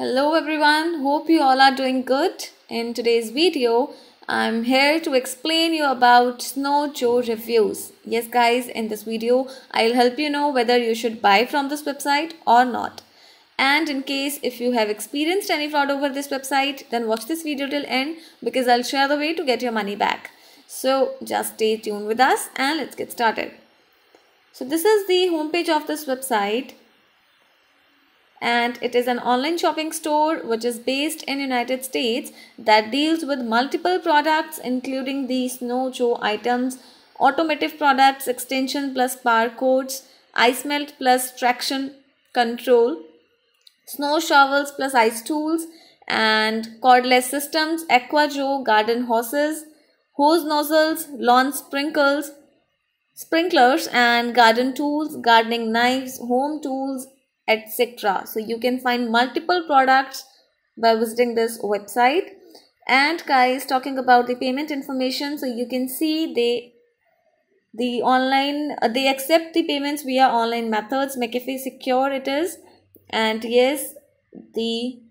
Hello everyone, hope you all are doing good. In today's video, I'm here to explain you about Snow Joe reviews. Yes guys, in this video, I'll help you know whether you should buy from this website or not. And in case if you have experienced any fraud over this website, then watch this video till end because I'll share the way to get your money back. So just stay tuned with us and let's get started. So this is the homepage of this website and it is an online shopping store which is based in United States that deals with multiple products including the snow show items, automotive products, extension plus barcodes, ice melt plus traction control, snow shovels plus ice tools and cordless systems, aqua joe, garden hoses, hose nozzles, lawn sprinkles, sprinklers and garden tools, gardening knives, home tools, etc. So you can find multiple products by visiting this website. And guys, talking about the payment information, so you can see they the online uh, they accept the payments via online methods. McAfee Secure it is, and yes, the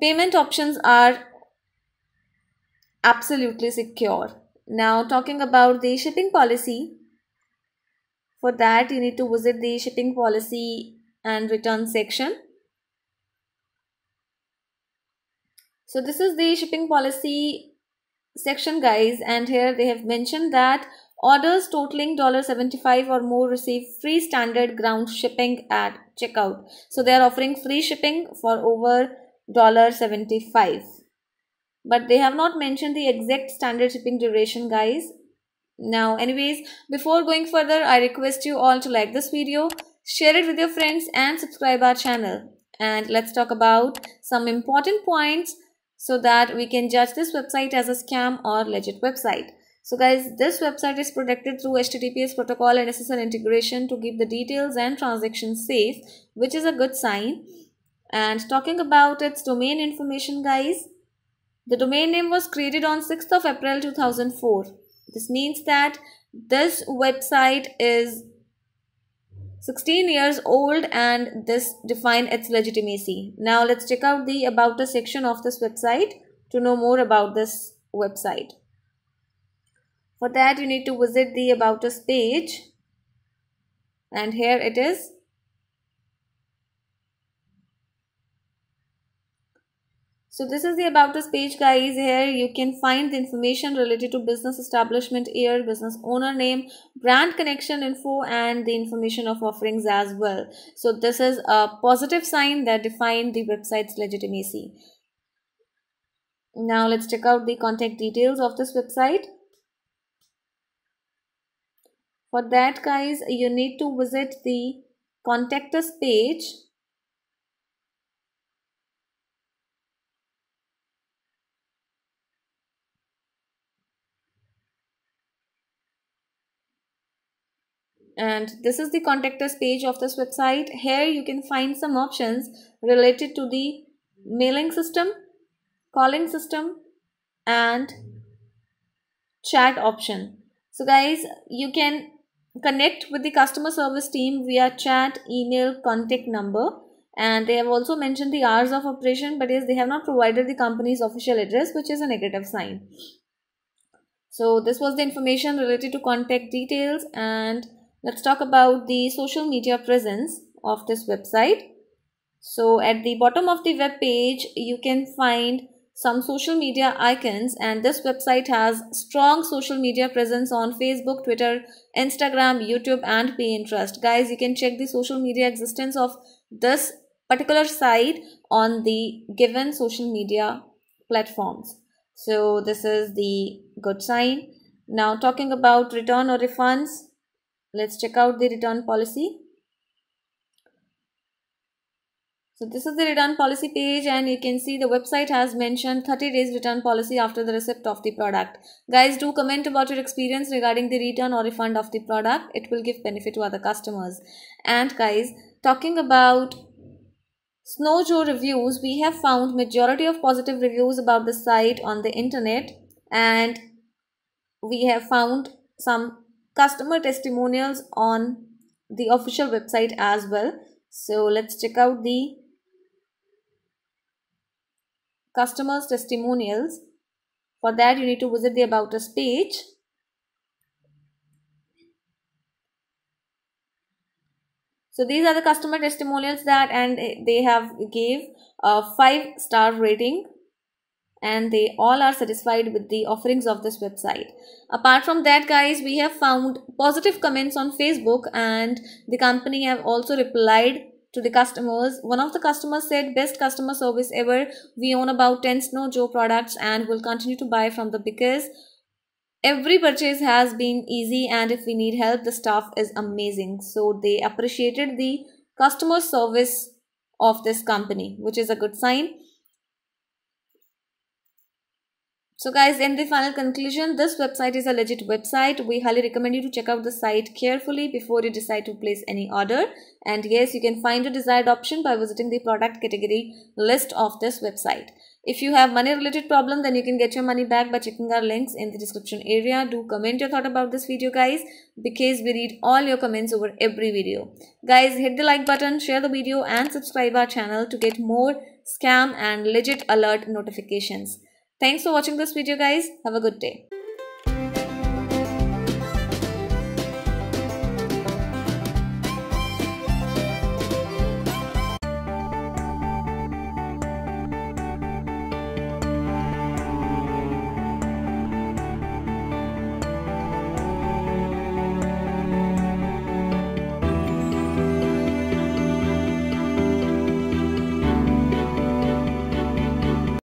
payment options are absolutely secure. Now talking about the shipping policy, for that, you need to visit the shipping policy and return section. So this is the shipping policy section guys and here they have mentioned that orders totaling $75 or more receive free standard ground shipping at checkout. So they are offering free shipping for over $75. But they have not mentioned the exact standard shipping duration guys. Now anyways, before going further, I request you all to like this video, share it with your friends and subscribe our channel. And let's talk about some important points so that we can judge this website as a scam or legit website. So guys, this website is protected through HTTPS protocol and SSL integration to keep the details and transactions safe, which is a good sign. And talking about its domain information guys, the domain name was created on 6th of April 2004 this means that this website is 16 years old and this define its legitimacy. Now let's check out the about us section of this website to know more about this website. For that you need to visit the about us page and here it is So this is the about us page guys. Here you can find the information related to business establishment year, business owner name, brand connection info and the information of offerings as well. So this is a positive sign that defined the website's legitimacy. Now let's check out the contact details of this website. For that guys, you need to visit the contact us page and this is the contact us page of this website here you can find some options related to the mailing system calling system and chat option so guys you can connect with the customer service team via chat email contact number and they have also mentioned the hours of operation but yes they have not provided the company's official address which is a negative sign so this was the information related to contact details and let's talk about the social media presence of this website. So at the bottom of the web page, you can find some social media icons and this website has strong social media presence on Facebook, Twitter, Instagram, YouTube and Pinterest. Guys, you can check the social media existence of this particular site on the given social media platforms. So this is the good sign. Now talking about return or refunds. Let's check out the return policy. So this is the return policy page and you can see the website has mentioned 30 days return policy after the receipt of the product. Guys do comment about your experience regarding the return or refund of the product. It will give benefit to other customers. And guys talking about snow joe reviews, we have found majority of positive reviews about the site on the internet and we have found some customer testimonials on the official website as well. So let's check out the customers testimonials. For that you need to visit the about us page. So these are the customer testimonials that and they have gave a 5 star rating and they all are satisfied with the offerings of this website apart from that guys we have found positive comments on facebook and the company have also replied to the customers one of the customers said best customer service ever we own about 10 snow joe products and will continue to buy from the because every purchase has been easy and if we need help the staff is amazing so they appreciated the customer service of this company which is a good sign So guys, in the final conclusion, this website is a legit website. We highly recommend you to check out the site carefully before you decide to place any order. And yes, you can find your desired option by visiting the product category list of this website. If you have money related problem, then you can get your money back by checking our links in the description area. Do comment your thought about this video guys because we read all your comments over every video. Guys, hit the like button, share the video and subscribe our channel to get more scam and legit alert notifications. Thanks for watching this video guys. Have a good day.